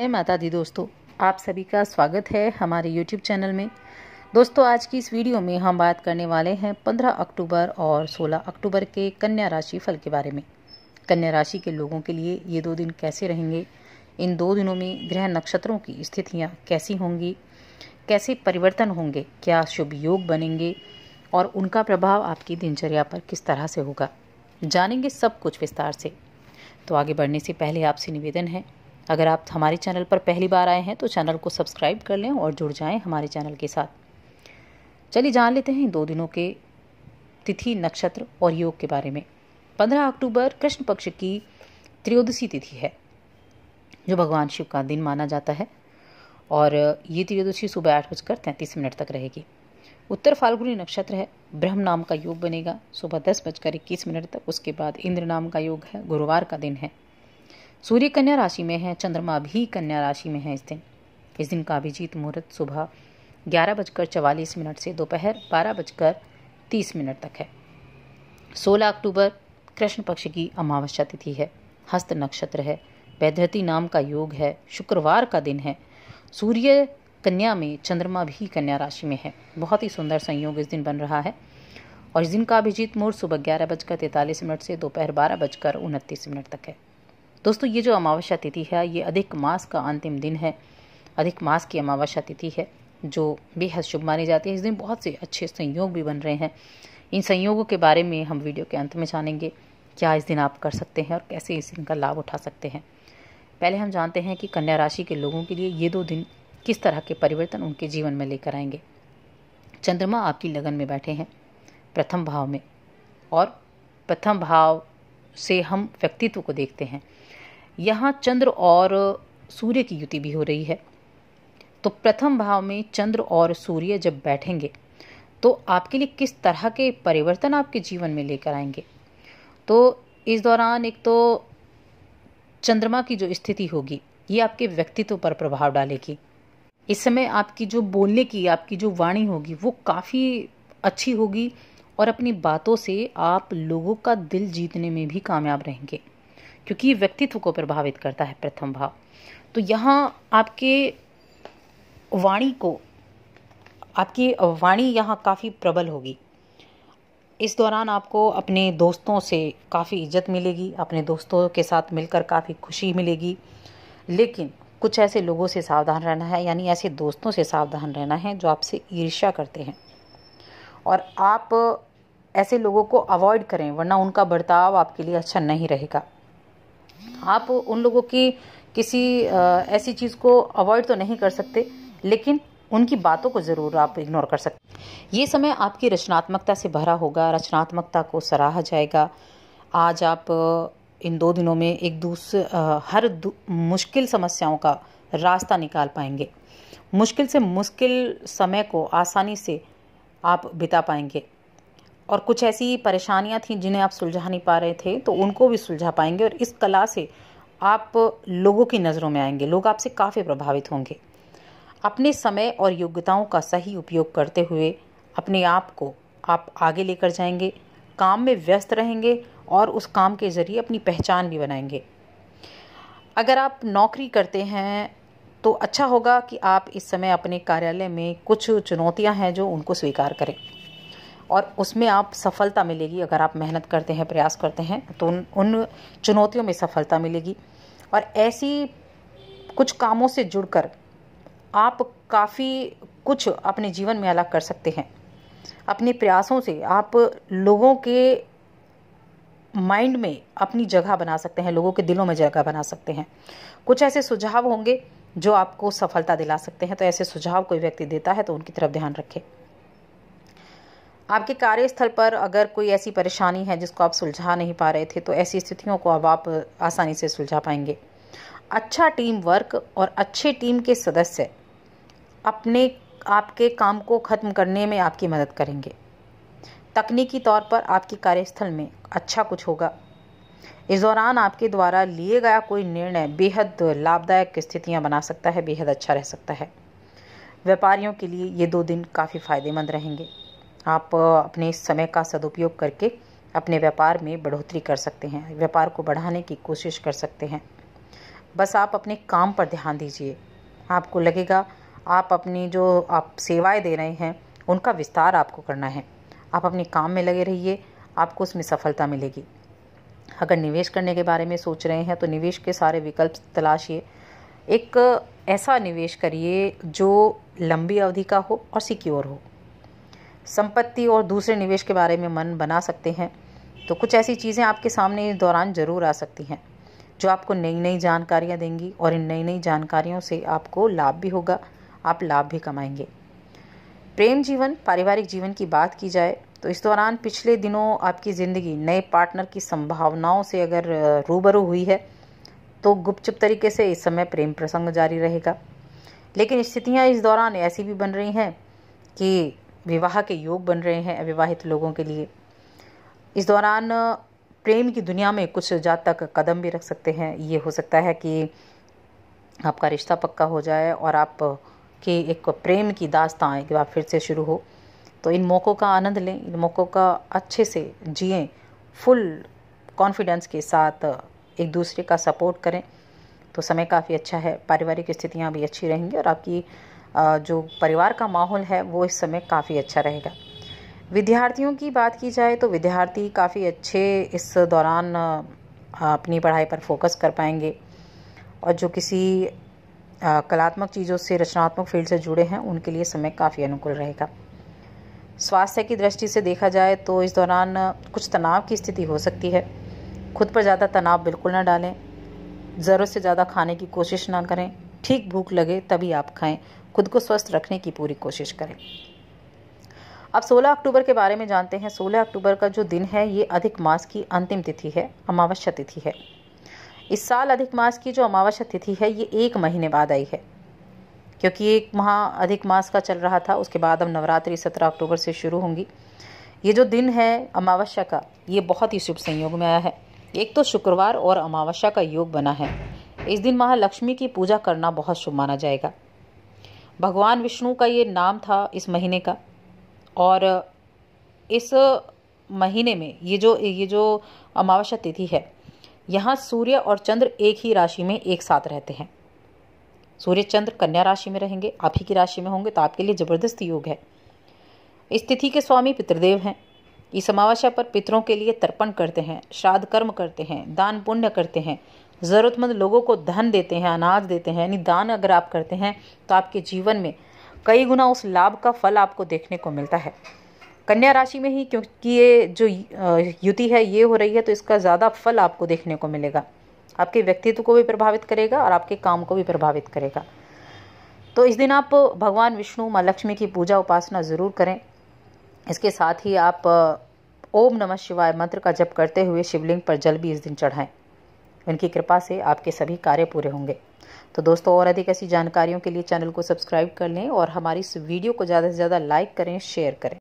जय माता दी दोस्तों आप सभी का स्वागत है हमारे YouTube चैनल में दोस्तों आज की इस वीडियो में हम बात करने वाले हैं 15 अक्टूबर और 16 अक्टूबर के कन्या राशि फल के बारे में कन्या राशि के लोगों के लिए ये दो दिन कैसे रहेंगे इन दो दिनों में ग्रह नक्षत्रों की स्थितियाँ कैसी होंगी कैसे परिवर्तन होंगे क्या शुभ योग बनेंगे और उनका प्रभाव आपकी दिनचर्या पर किस तरह से होगा जानेंगे सब कुछ विस्तार से तो आगे बढ़ने से पहले आपसे निवेदन है अगर आप हमारे चैनल पर पहली बार आए हैं तो चैनल को सब्सक्राइब कर लें और जुड़ जाएं हमारे चैनल के साथ चलिए जान लेते हैं दो दिनों के तिथि नक्षत्र और योग के बारे में पंद्रह अक्टूबर कृष्ण पक्ष की त्रयोदशी तिथि है जो भगवान शिव का दिन माना जाता है और ये त्रयोदशी सुबह आठ बजकर तैंतीस मिनट तक रहेगी उत्तर फाल्गुनी नक्षत्र है ब्रह्म नाम का योग बनेगा सुबह दस बजकर इक्कीस मिनट तक उसके बाद इंद्र नाम का योग है गुरुवार का दिन है सूर्य कन्या राशि में है चंद्रमा भी कन्या राशि में है इस दिन इस दिन का अभिजीत मुहूर्त सुबह ग्यारह बजकर चवालीस मिनट से दोपहर बारह बजकर तीस मिनट तक है सोलह अक्टूबर कृष्ण पक्ष की अमावस्या तिथि है हस्त नक्षत्र है वैधति नाम का योग है शुक्रवार का दिन है सूर्य कन्या में चंद्रमा भी कन्या राशि में है बहुत ही सुंदर संयोग इस दिन बन रहा है और इस दिन का अभिजीत मुहूर्त सुबह ग्यारह बजकर तैंतालीस मिनट से दोपहर बारह बजकर उनतीस मिनट तक है दोस्तों ये जो अमावस्या तिथि है ये अधिक मास का अंतिम दिन है अधिक मास की अमावस्या तिथि है जो बेहद शुभ मानी जाती है इस दिन बहुत से अच्छे संयोग भी बन रहे हैं इन संयोगों के बारे में हम वीडियो के अंत में जानेंगे क्या इस दिन आप कर सकते हैं और कैसे इस दिन का लाभ उठा सकते हैं पहले हम जानते हैं कि कन्या राशि के लोगों के लिए ये दो दिन किस तरह के परिवर्तन उनके जीवन में लेकर आएंगे चंद्रमा आपकी लगन में बैठे हैं प्रथम भाव में और प्रथम भाव से हम व्यक्तित्व को देखते हैं यहाँ चंद्र और सूर्य की युति भी हो रही है तो प्रथम भाव में चंद्र और सूर्य जब बैठेंगे तो आपके लिए किस तरह के परिवर्तन आपके जीवन में लेकर आएंगे तो इस दौरान एक तो चंद्रमा की जो स्थिति होगी ये आपके व्यक्तित्व पर प्रभाव डालेगी इस समय आपकी जो बोलने की आपकी जो वाणी होगी वो काफ़ी अच्छी होगी और अपनी बातों से आप लोगों का दिल जीतने में भी कामयाब रहेंगे क्योंकि ये व्यक्तित्व को प्रभावित करता है प्रथम भाव तो यहाँ आपके वाणी को आपकी वाणी यहाँ काफ़ी प्रबल होगी इस दौरान आपको अपने दोस्तों से काफ़ी इज्जत मिलेगी अपने दोस्तों के साथ मिलकर काफ़ी खुशी मिलेगी लेकिन कुछ ऐसे लोगों से सावधान रहना है यानी ऐसे दोस्तों से सावधान रहना है जो आपसे ईर्ष्या करते हैं और आप ऐसे लोगों को अवॉइड करें वरना उनका बर्ताव आपके लिए अच्छा नहीं रहेगा आप उन लोगों की किसी ऐसी चीज़ को अवॉइड तो नहीं कर सकते लेकिन उनकी बातों को ज़रूर आप इग्नोर कर सकते ये समय आपकी रचनात्मकता से भरा होगा रचनात्मकता को सराहा जाएगा आज आप इन दो दिनों में एक दूसरे हर दू, मुश्किल समस्याओं का रास्ता निकाल पाएंगे मुश्किल से मुश्किल समय को आसानी से आप बिता पाएंगे और कुछ ऐसी परेशानियां थी जिन्हें आप सुलझा नहीं पा रहे थे तो उनको भी सुलझा पाएंगे और इस कला से आप लोगों की नज़रों में आएंगे लोग आपसे काफ़ी प्रभावित होंगे अपने समय और योग्यताओं का सही उपयोग करते हुए अपने आप को आप आगे लेकर जाएंगे काम में व्यस्त रहेंगे और उस काम के ज़रिए अपनी पहचान भी बनाएंगे अगर आप नौकरी करते हैं तो अच्छा होगा कि आप इस समय अपने कार्यालय में कुछ चुनौतियां हैं जो उनको स्वीकार करें और उसमें आप सफलता मिलेगी अगर आप मेहनत करते हैं प्रयास करते हैं तो उन उन चुनौतियों में सफलता मिलेगी और ऐसी कुछ कामों से जुड़कर आप काफ़ी कुछ अपने जीवन में अलग कर सकते हैं अपने प्रयासों से आप लोगों के माइंड में अपनी जगह बना सकते हैं लोगों के दिलों में जगह बना सकते हैं कुछ ऐसे सुझाव होंगे जो आपको सफलता दिला सकते हैं तो ऐसे सुझाव कोई व्यक्ति देता है तो उनकी तरफ ध्यान रखें आपके कार्यस्थल पर अगर कोई ऐसी परेशानी है जिसको आप सुलझा नहीं पा रहे थे तो ऐसी स्थितियों को अब आप आसानी से सुलझा पाएंगे अच्छा टीम वर्क और अच्छे टीम के सदस्य अपने आपके काम को ख़त्म करने में आपकी मदद करेंगे तकनीकी तौर पर आपके कार्यस्थल में अच्छा कुछ होगा इस दौरान आपके द्वारा लिए गया कोई निर्णय बेहद लाभदायक स्थितियां बना सकता है बेहद अच्छा रह सकता है व्यापारियों के लिए ये दो दिन काफ़ी फायदेमंद रहेंगे आप अपने समय का सदुपयोग करके अपने व्यापार में बढ़ोतरी कर सकते हैं व्यापार को बढ़ाने की कोशिश कर सकते हैं बस आप अपने काम पर ध्यान दीजिए आपको लगेगा आप अपनी जो आप सेवाएं दे रहे हैं उनका विस्तार आपको करना है आप अपने काम में लगे रहिए आपको उसमें सफलता मिलेगी अगर निवेश करने के बारे में सोच रहे हैं तो निवेश के सारे विकल्प तलाशिए एक ऐसा निवेश करिए जो लंबी अवधि का हो और सिक्योर हो संपत्ति और दूसरे निवेश के बारे में मन बना सकते हैं तो कुछ ऐसी चीज़ें आपके सामने इस दौरान ज़रूर आ सकती हैं जो आपको नई नई जानकारियाँ देंगी और इन नई नई जानकारियों से आपको लाभ भी होगा आप लाभ भी कमाएंगे प्रेम जीवन पारिवारिक जीवन की बात की जाए तो इस दौरान पिछले दिनों आपकी ज़िंदगी नए पार्टनर की संभावनाओं से अगर रूबरू हुई है तो गुपचुप तरीके से इस समय प्रेम प्रसंग जारी रहेगा लेकिन स्थितियाँ इस दौरान ऐसी भी बन रही हैं कि विवाह के योग बन रहे हैं अविवाहित लोगों के लिए इस दौरान प्रेम की दुनिया में कुछ जात तक कदम भी रख सकते हैं ये हो सकता है कि आपका रिश्ता पक्का हो जाए और आप की एक प्रेम की दास्तां एक बार फिर से शुरू हो तो इन मौक़ों का आनंद लें इन मौक़ों का अच्छे से जिए फुल कॉन्फिडेंस के साथ एक दूसरे का सपोर्ट करें तो समय काफ़ी अच्छा है पारिवारिक स्थितियाँ भी अच्छी रहेंगी और आपकी जो परिवार का माहौल है वो इस समय काफ़ी अच्छा रहेगा विद्यार्थियों की बात की जाए तो विद्यार्थी काफ़ी अच्छे इस दौरान अपनी पढ़ाई पर फोकस कर पाएंगे और जो किसी कलात्मक चीज़ों से रचनात्मक फील्ड से जुड़े हैं उनके लिए समय काफ़ी अनुकूल रहेगा स्वास्थ्य की दृष्टि से देखा जाए तो इस दौरान कुछ तनाव की स्थिति हो सकती है खुद पर ज़्यादा तनाव बिल्कुल ना डालें ज़रूरत से ज़्यादा खाने की कोशिश ना करें ठीक भूख लगे तभी आप खाएं खुद को स्वस्थ रखने की पूरी कोशिश करें अब 16 अक्टूबर के बारे में जानते हैं 16 अक्टूबर का जो दिन है ये अधिक मास की अंतिम तिथि है अमावस्या तिथि है इस साल अधिक मास की जो अमावस्या तिथि है ये एक महीने बाद आई है क्योंकि एक माह अधिक मास का चल रहा था उसके बाद अब नवरात्रि सत्रह अक्टूबर से शुरू होंगी ये जो दिन है अमावस्या का ये बहुत ही शुभ संयोग में आया है एक तो शुक्रवार और अमावस्या का योग बना है इस दिन महालक्ष्मी की पूजा करना बहुत शुभ माना जाएगा भगवान विष्णु का ये नाम था इस महीने का और इस महीने में ये जो ये जो अमावस्या तिथि है यहाँ सूर्य और चंद्र एक ही राशि में एक साथ रहते हैं सूर्य चंद्र कन्या राशि में रहेंगे आप ही की राशि में होंगे तो आपके लिए जबरदस्त योग है इस तिथि के स्वामी पितृदेव हैं इस अमावस्या पर पितरों के लिए तर्पण करते हैं श्राद्ध कर्म करते हैं दान पुण्य करते हैं ज़रूरतमंद लोगों को धन देते हैं अनाज देते हैं यानी दान अगर आप करते हैं तो आपके जीवन में कई गुना उस लाभ का फल आपको देखने को मिलता है कन्या राशि में ही क्योंकि ये जो युति है ये हो रही है तो इसका ज़्यादा फल आपको देखने को मिलेगा आपके व्यक्तित्व को भी प्रभावित करेगा और आपके काम को भी प्रभावित करेगा तो इस दिन आप भगवान विष्णु माँ लक्ष्मी की पूजा उपासना ज़रूर करें इसके साथ ही आप ओम नमः शिवाय मंत्र का जप करते हुए शिवलिंग पर जल भी इस दिन चढ़ाएं इनकी कृपा से आपके सभी कार्य पूरे होंगे तो दोस्तों और अधिक ऐसी जानकारियों के लिए चैनल को सब्सक्राइब कर लें और हमारी इस वीडियो को ज़्यादा से ज़्यादा लाइक करें शेयर करें